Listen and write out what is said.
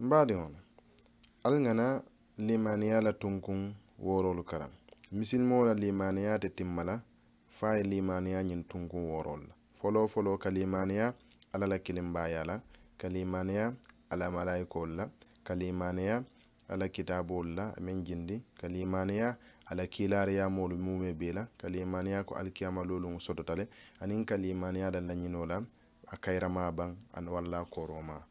mbaade on alngana limaniya la tunkun worolu karan misilmo la limaniya te timmala faye limaniya ñin tunkun worol la folo folo ka limaniya ala la kilimbaya la ka limaniya ala malayikol la ka limaniya ala kitabol la amin jindi ka limaniya ala kilariya molu mume be la ka limaniya ko alkiyamalolu sototale anin ka limaniya dalla ñino la a kayrama ban an walla koroma